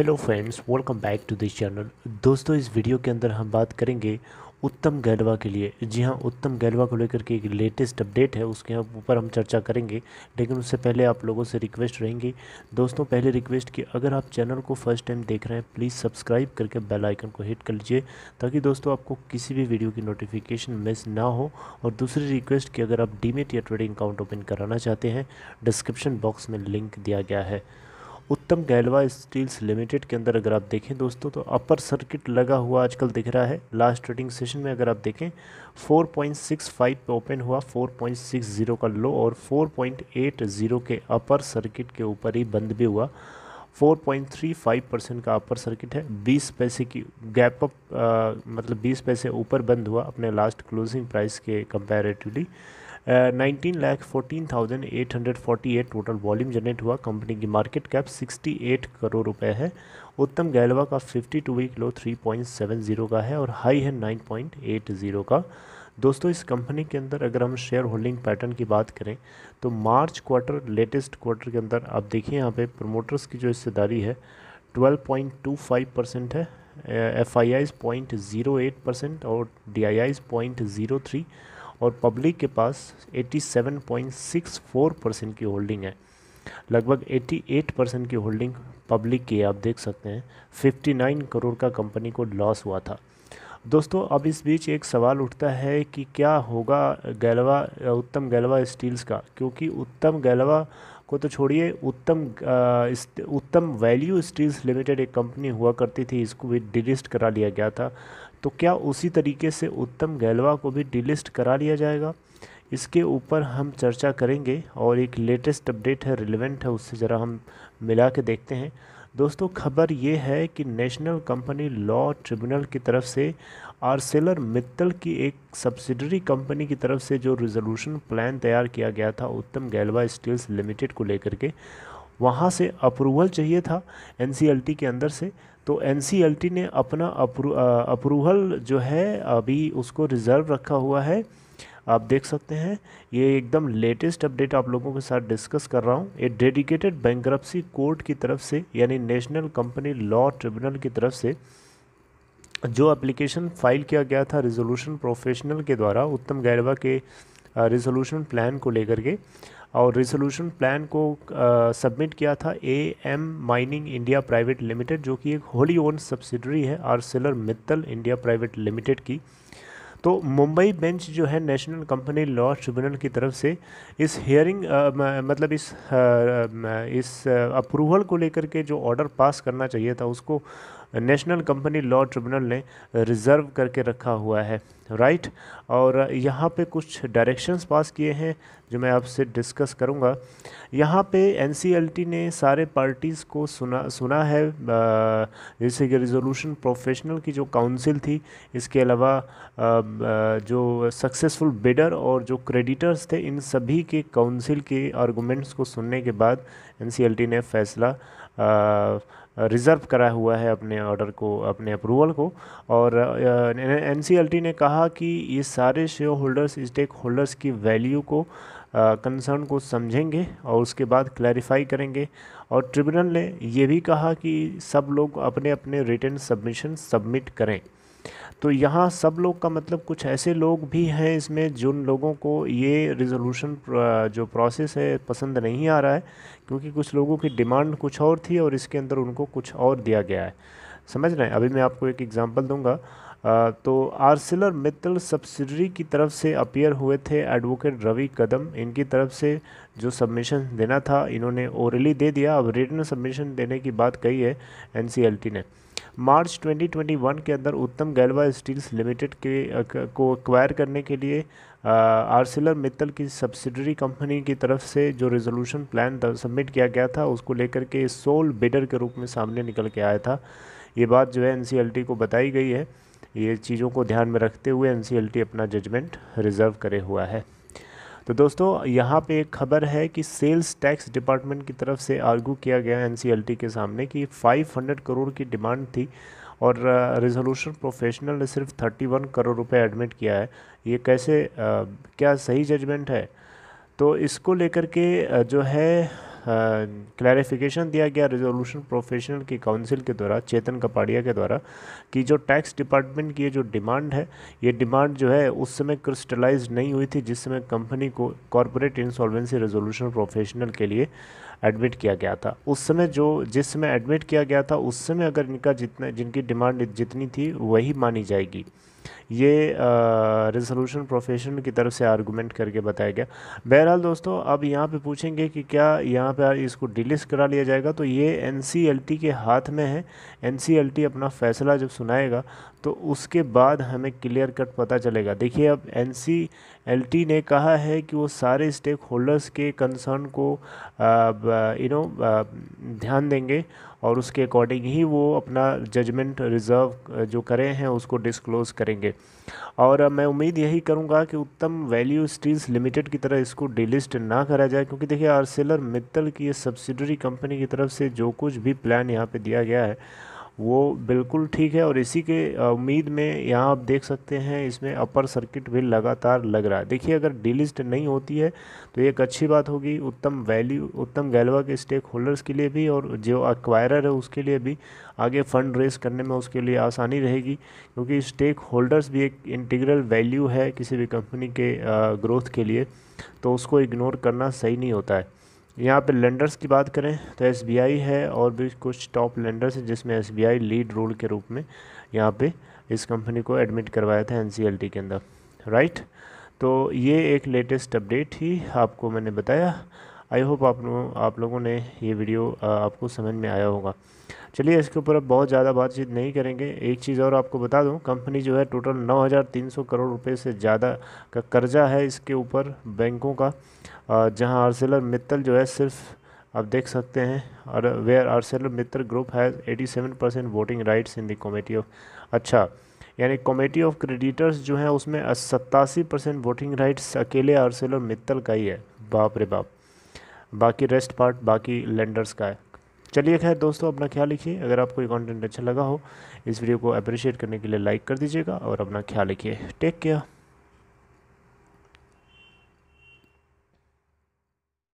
hello friends welcome back to this channel दोस्तों इस video के अंदर हम बात करेंगे उत्तम गैलवा के लिए जी हाँ उत्तम गैलवा को लेकर के एक लेटेस्ट अपडेट है उसके ऊपर हम चर्चा करेंगे लेकिन उससे पहले आप लोगों से रिक्वेस्ट रहेंगे दोस्तों पहले रिक्वेस्ट कि अगर आप चैनल को फर्स्ट टाइम देख रहे हैं प्लीज़ सब्सक्राइब करके बेल आइकन को हिट कर लीजिए ताकि दोस्तों आपको किसी भी वीडियो की नोटिफिकेशन मिस ना हो और दूसरी रिक्वेस्ट कि अगर आप डीमेट या ट्रेडिंग अकाउंट ओपन कराना चाहते हैं डिस्क्रिप्शन बॉक्स में लिंक दिया गया है उत्तम गैलवा स्टील्स लिमिटेड के अंदर अगर आप देखें दोस्तों तो अपर सर्किट लगा हुआ आजकल दिख रहा है लास्ट ट्रेडिंग सेशन में अगर आप देखें 4.65 पे ओपन हुआ 4.60 का लो और 4.80 के अपर सर्किट के ऊपर ही बंद भी हुआ 4.35 परसेंट का अपर सर्किट है 20 पैसे की गैप अप मतलब 20 पैसे ऊपर बंद हुआ अपने लास्ट क्लोजिंग प्राइस के comparatively nineteen lakh fourteen thousand eight hundred forty eight total volume generate हुआ कंपनी की market cap sixty eight crore रुपए है उत्तम गैलवा का fifty two week low three point seven zero का है और हाई है नाइन पॉइंट एट जीरो का दोस्तों इस कंपनी के अंदर अगर हम शेयर होल्डिंग पैटर्न की बात करें तो मार्च क्वार्टर लेटेस्ट क्वार्टर के अंदर आप देखिए यहाँ पे प्रमोटर्स की जो हिस्सेदारी है 12.25 परसेंट है F I Is point zero eight percent और D I Is point zero three और पब्लिक के पास 87.64 परसेंट की होल्डिंग है लगभग 88 परसेंट की होल्डिंग पब्लिक की है आप देख सकते हैं 59 करोड़ का कंपनी को लॉस हुआ था दोस्तों अब इस बीच एक सवाल उठता है कि क्या होगा गैलवा उत्तम गैलवा स्टील्स का क्योंकि उत्तम गैलवा को तो छोड़िए Uttam Uttam value steels limited एक कंपनी हुआ करती थी इसको भी डिलिस्ट करा लिया गया था तो क्या उसी तरीके से उत्तम गैलवा को भी डिलिस्ट करा लिया जाएगा इसके ऊपर हम चर्चा करेंगे और एक लेटेस्ट अपडेट है रिलेवेंट है उससे ज़रा हम मिला के देखते हैं दोस्तों खबर ये है कि नेशनल कंपनी लॉ ट्रिब्यूनल की तरफ से आर्सेलर मित्तल की एक सब्सिडरी कंपनी की तरफ से जो रिजोल्यूशन प्लान तैयार किया गया था उत्तम गैलवा स्टील्स लिमिटेड को लेकर के वहाँ से अप्रूवल चाहिए था एन के अंदर से तो एन ने अपना अप्रूवल जो है अभी उसको रिज़र्व रखा हुआ है आप देख सकते हैं ये एकदम लेटेस्ट अपडेट आप लोगों के साथ डिस्कस कर रहा हूँ ये डेडिकेटेड बैंक्रप्सी कोर्ट की तरफ से यानी नेशनल कंपनी लॉ ट्रिब्यूनल की तरफ से जो एप्लीकेशन फाइल किया गया था रिजोल्यूशन प्रोफेशनल के द्वारा उत्तम गैरवा के रिजोल्यूशन प्लान को लेकर के और रिजोल्यूशन प्लान को सबमिट किया था A M mining India private limited जो कि एक होली ओन सब्सिडरी है Arcelor Mittal India private limited की तो मुंबई बेंच जो है नेशनल कंपनी लॉ ट्रिब्यूनल की तरफ से इस हियरिंग मतलब इस आ, इस अप्रूवल को लेकर के जो ऑर्डर पास करना चाहिए था उसको नेशनल कंपनी लॉ ट्रिब्यूनल ने रिज़र्व करके रखा हुआ है राइट और यहाँ पे कुछ डायरेक्शंस पास किए हैं जो मैं आपसे डिस्कस करूँगा यहाँ पे एन ने सारे पार्टीज़ को सुना सुना है जैसे कि रिजोल्यूशन प्रोफेशनल की जो काउंसिल थी इसके अलावा जो सक्सेसफुल बिडर और जो क्रेडिटर्स थे इन सभी के काउंसिल के आर्गूमेंट्स को सुनने के बाद एन ने फैसला रिज़र्व करा हुआ है अपने ऑर्डर को अपने अप्रूवल को और एन ने कहा कि ये सारे शेयर होल्डर्स स्टेक होल्डर्स की वैल्यू को कंसर्न को समझेंगे और उसके बाद क्लैरिफाई करेंगे और ट्रिब्यूनल ने यह भी कहा कि सब लोग अपने अपने रिटर्न सबमिशन सबमिट करें तो यहाँ सब लोग का मतलब कुछ ऐसे लोग भी हैं इसमें जिन लोगों को ये रिजोल्यूशन जो प्रोसेस है पसंद नहीं आ रहा है क्योंकि कुछ लोगों की डिमांड कुछ और थी और इसके अंदर उनको कुछ और दिया गया है समझ रहे हैं अभी मैं आपको एक एग्ज़ाम्पल दूंगा तो आर्सिलर मित्तल सब्सिडरी की तरफ से अपियर हुए थे एडवोकेट रवि कदम इनकी तरफ से जो सबमिशन देना था इन्होंने ओरली दे दिया अब रिटर्न सबमिशन देने की बात कही है एनसीएलटी ने मार्च 2021 के अंदर उत्तम गैलवा स्टील्स लिमिटेड के को एक्वायर करने के लिए आरसिलर मित्तल की सब्सिडरी कंपनी की तरफ से जो रेजोल्यूशन प्लान सबमिट किया गया था उसको लेकर के सोल बिडर के रूप में सामने निकल के आया था ये बात जो है एन को बताई गई है ये चीज़ों को ध्यान में रखते हुए एन अपना जजमेंट रिज़र्व करे हुआ है तो दोस्तों यहाँ पे एक खबर है कि सेल्स टैक्स डिपार्टमेंट की तरफ से आर्गू किया गया एन के सामने कि 500 करोड़ की डिमांड थी और रिजोल्यूशन प्रोफेशनल ने सिर्फ 31 करोड़ रुपए एडमिट किया है ये कैसे आ, क्या सही जजमेंट है तो इसको लेकर के जो है क्लैरिफिकेशन दिया गया रेजोल्यूशन प्रोफेशनल की काउंसिल के द्वारा चेतन कपाड़िया के द्वारा कि जो टैक्स डिपार्टमेंट की जो डिमांड है ये डिमांड जो है उस समय क्रिस्टलाइज नहीं हुई थी जिस समय कंपनी को कॉरपोरेट इंसॉल्वेंसी रेजोल्यूशन प्रोफेशनल के लिए एडमिट किया गया था उस समय जो जिस समय एडमिट किया गया था उस समय अगर इनका जितना जिनकी डिमांड जितनी थी वही मानी जाएगी ये रेजोल्यूशन प्रोफेशन की तरफ से आर्गूमेंट करके बताया गया बहरहाल दोस्तों अब यहाँ पे पूछेंगे कि क्या यहाँ पे इसको डिलिस्ट करा लिया जाएगा तो ये एन के हाथ में है एन अपना फ़ैसला जब सुनाएगा तो उसके बाद हमें क्लियर कट पता चलेगा देखिए अब एन ने कहा है कि वो सारे स्टेक होल्डर्स के कंसर्न को यू नो ध्यान देंगे और उसके अकॉर्डिंग ही वो अपना जजमेंट रिज़र्व जो करें हैं उसको डिस्क्लोज़ करेंगे और मैं उम्मीद यही करूँगा कि उत्तम वैल्यू स्टील्स लिमिटेड की तरह इसको डिलिस्ट ना करा जाए क्योंकि देखिए आरसेलर मित्तल की सब्सिडरी कंपनी की तरफ से जो कुछ भी प्लान यहाँ पर दिया गया है वो बिल्कुल ठीक है और इसी के उम्मीद में यहाँ आप देख सकते हैं इसमें अपर सर्किट भी लगातार लग रहा है देखिए अगर डीलिस्ट नहीं होती है तो एक अच्छी बात होगी उत्तम वैल्यू उत्तम गैलवा के स्टेक होल्डर्स के लिए भी और जो अक्वायरर है उसके लिए भी आगे फ़ंड रेस करने में उसके लिए आसानी रहेगी क्योंकि स्टेक होल्डर्स भी एक इंटीग्रल वैल्यू है किसी भी कंपनी के ग्रोथ के लिए तो उसको इग्नोर करना सही नहीं होता है यहाँ पे लेंडर्स की बात करें तो एस है और भी कुछ टॉप लेंडर्स हैं जिसमें एस लीड रोल के रूप में यहाँ पे इस कंपनी को एडमिट करवाया था एन के अंदर राइट तो ये एक लेटेस्ट अपडेट ही आपको मैंने बताया आई होप आप आप लोगों ने ये वीडियो आपको समझ में आया होगा चलिए इसके ऊपर अब बहुत ज़्यादा बातचीत नहीं करेंगे एक चीज़ और आपको बता दूँ कंपनी जो है टोटल नौ हज़ार तीन सौ करोड़ रुपये से ज़्यादा का कर्जा है इसके ऊपर बैंकों का जहाँ आर्सेलर मित्तल जो है सिर्फ आप देख सकते हैं और where Arcelor Mittal group has eighty seven percent voting rights in the committee of अच्छा यानी कमेटी ऑफ क्रेडिटर्स जो है उसमें सत्तासी परसेंट वोटिंग राइट्स अकेले आर्सेलर मित्तल का ही है बाप रे बाप बाकी रेस्ट पार्ट बाकी लेंडर्स का है चलिए खैर दोस्तों अपना ख्याल रखिए अगर आपको ये कॉन्टेंट अच्छा लगा हो इस वीडियो को अप्रिशिएट करने के लिए लाइक कर दीजिएगा और अपना ख्याल रखिए टेक केयर